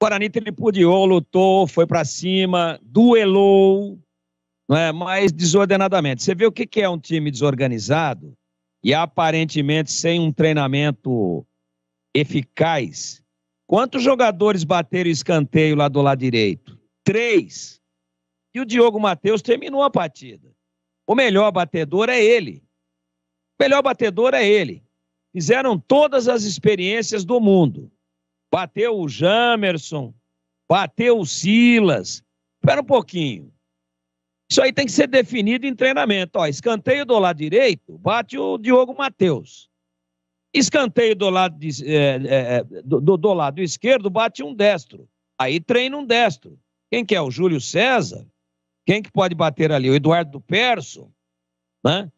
Guarani tripudiou, lutou, foi para cima, duelou, não é? mas desordenadamente. Você vê o que é um time desorganizado e aparentemente sem um treinamento eficaz. Quantos jogadores bateram escanteio lá do lado direito? Três. E o Diogo Matheus terminou a partida. O melhor batedor é ele. O melhor batedor é ele. Fizeram todas as experiências do mundo bateu o Jamerson, bateu o Silas. Espera um pouquinho. Isso aí tem que ser definido em treinamento. Ó, escanteio do lado direito, bate o Diogo Matheus. Escanteio do lado, de, é, é, é do, do, lado esquerdo, bate um destro. Aí treina um destro. Quem que é? O Júlio César? Quem que pode bater ali? O Eduardo do Perso? Né?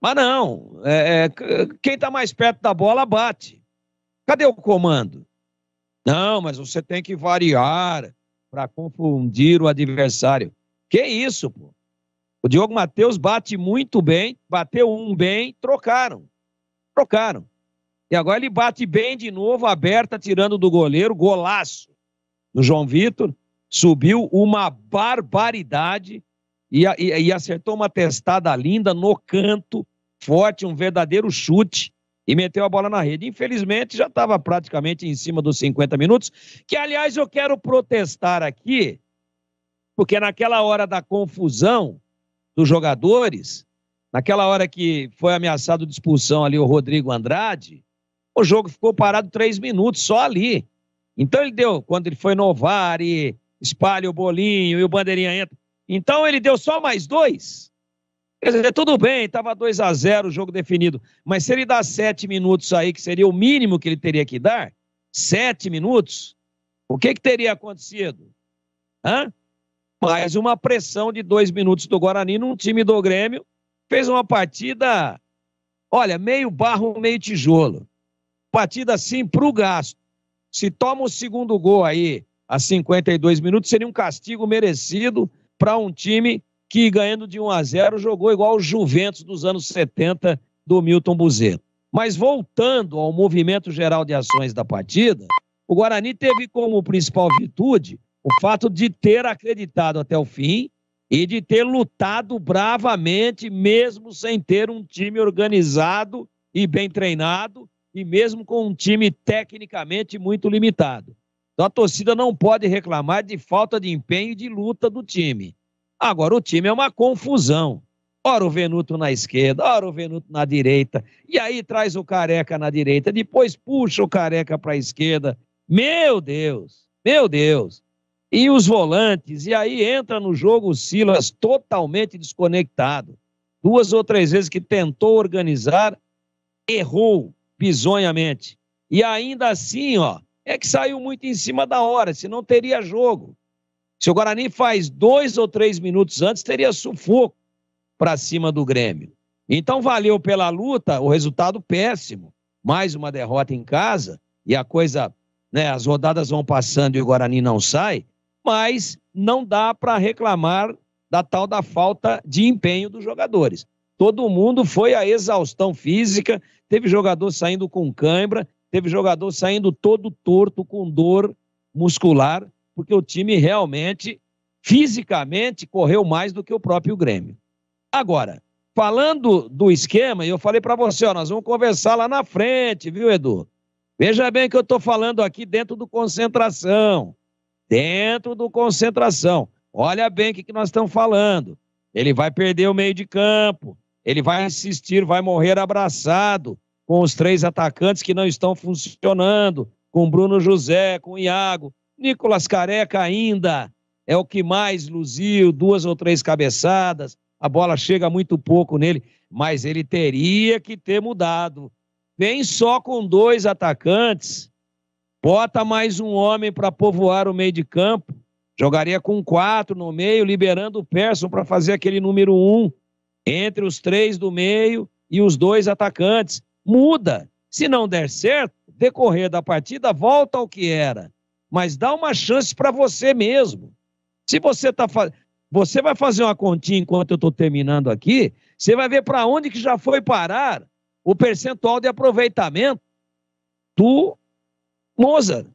Mas não, é, é quem está mais perto da bola bate. Cadê o comando? Não, mas você tem que variar para confundir o adversário. Que isso, pô? O Diogo Matheus bate muito bem, bateu um bem, trocaram. Trocaram. E agora ele bate bem de novo, aberta, tirando do goleiro, golaço do João Vitor. Subiu uma barbaridade e, e, e acertou uma testada linda no canto, forte, um verdadeiro chute e meteu a bola na rede. Infelizmente, já estava praticamente em cima dos 50 minutos, que, aliás, eu quero protestar aqui, porque naquela hora da confusão dos jogadores, naquela hora que foi ameaçado de expulsão ali o Rodrigo Andrade, o jogo ficou parado três minutos só ali. Então ele deu, quando ele foi novar e espalha o bolinho e o bandeirinha entra. Então ele deu só mais dois. Quer dizer, tudo bem, estava 2 a 0 o jogo definido. Mas se ele dá sete minutos aí, que seria o mínimo que ele teria que dar, sete minutos, o que, que teria acontecido? Hã? Mais uma pressão de dois minutos do Guarani num time do Grêmio. Fez uma partida, olha, meio barro, meio tijolo. Partida assim pro gasto. Se toma o segundo gol aí, a 52 minutos, seria um castigo merecido para um time que ganhando de 1 a 0 jogou igual o Juventus dos anos 70 do Milton Buzeto. Mas voltando ao movimento geral de ações da partida, o Guarani teve como principal virtude o fato de ter acreditado até o fim e de ter lutado bravamente, mesmo sem ter um time organizado e bem treinado, e mesmo com um time tecnicamente muito limitado. Então a torcida não pode reclamar de falta de empenho e de luta do time. Agora, o time é uma confusão. Ora o Venuto na esquerda, ora o Venuto na direita, e aí traz o Careca na direita, depois puxa o Careca para a esquerda. Meu Deus, meu Deus. E os volantes, e aí entra no jogo o Silas totalmente desconectado. Duas ou três vezes que tentou organizar, errou bizonhamente. E ainda assim, ó, é que saiu muito em cima da hora, senão teria jogo. Se o Guarani faz dois ou três minutos antes, teria sufoco para cima do Grêmio. Então valeu pela luta, o resultado péssimo. Mais uma derrota em casa e a coisa, né, as rodadas vão passando e o Guarani não sai, mas não dá para reclamar da tal da falta de empenho dos jogadores. Todo mundo foi à exaustão física, teve jogador saindo com cãibra, teve jogador saindo todo torto com dor muscular porque o time realmente, fisicamente, correu mais do que o próprio Grêmio. Agora, falando do esquema, eu falei para você, ó, nós vamos conversar lá na frente, viu, Edu? Veja bem que eu estou falando aqui dentro do concentração. Dentro do concentração. Olha bem o que, que nós estamos falando. Ele vai perder o meio de campo. Ele vai insistir, vai morrer abraçado com os três atacantes que não estão funcionando, com Bruno José, com Iago, Nicolas Careca ainda é o que mais luziu, duas ou três cabeçadas, a bola chega muito pouco nele, mas ele teria que ter mudado. Vem só com dois atacantes, bota mais um homem para povoar o meio de campo, jogaria com quatro no meio, liberando o Persson para fazer aquele número um entre os três do meio e os dois atacantes. Muda. Se não der certo, decorrer da partida, volta ao que era mas dá uma chance para você mesmo. Se você tá fazendo. Você vai fazer uma continha enquanto eu estou terminando aqui, você vai ver para onde que já foi parar o percentual de aproveitamento do Mozart.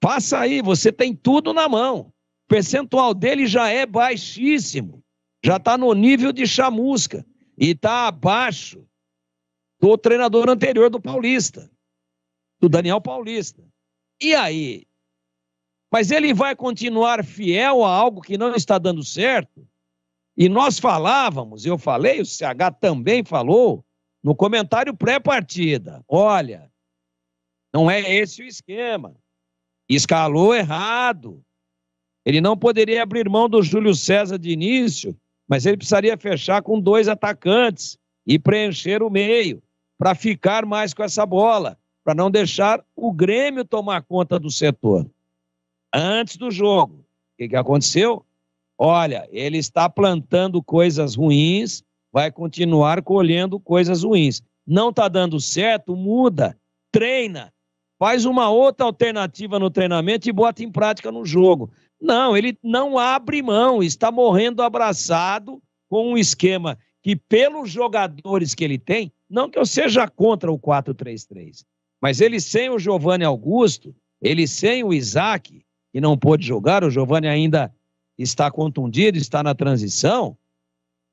Passa aí, você tem tudo na mão. O percentual dele já é baixíssimo, já está no nível de chamusca e está abaixo do treinador anterior do Paulista, do Daniel Paulista. E aí? Mas ele vai continuar fiel a algo que não está dando certo? E nós falávamos, eu falei, o CH também falou, no comentário pré-partida: olha, não é esse o esquema. Escalou errado. Ele não poderia abrir mão do Júlio César de início, mas ele precisaria fechar com dois atacantes e preencher o meio para ficar mais com essa bola para não deixar o Grêmio tomar conta do setor. Antes do jogo, o que, que aconteceu? Olha, ele está plantando coisas ruins, vai continuar colhendo coisas ruins. Não está dando certo, muda, treina, faz uma outra alternativa no treinamento e bota em prática no jogo. Não, ele não abre mão, está morrendo abraçado com um esquema que, pelos jogadores que ele tem, não que eu seja contra o 4-3-3, mas ele sem o Giovanni Augusto, ele sem o Isaac, que não pôde jogar, o Giovanni ainda está contundido, está na transição,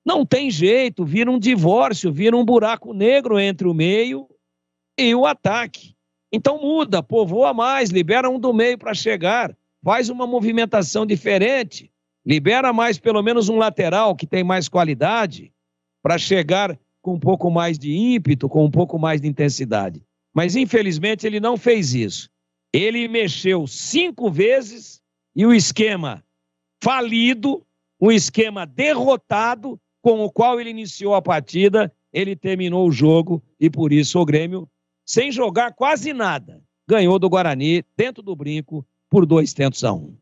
não tem jeito, vira um divórcio, vira um buraco negro entre o meio e o ataque. Então muda, povoa mais, libera um do meio para chegar, faz uma movimentação diferente, libera mais pelo menos um lateral que tem mais qualidade para chegar com um pouco mais de ímpeto, com um pouco mais de intensidade. Mas infelizmente ele não fez isso. Ele mexeu cinco vezes e o esquema falido, o esquema derrotado com o qual ele iniciou a partida, ele terminou o jogo e por isso o Grêmio, sem jogar quase nada, ganhou do Guarani dentro do brinco por dois tentos a um.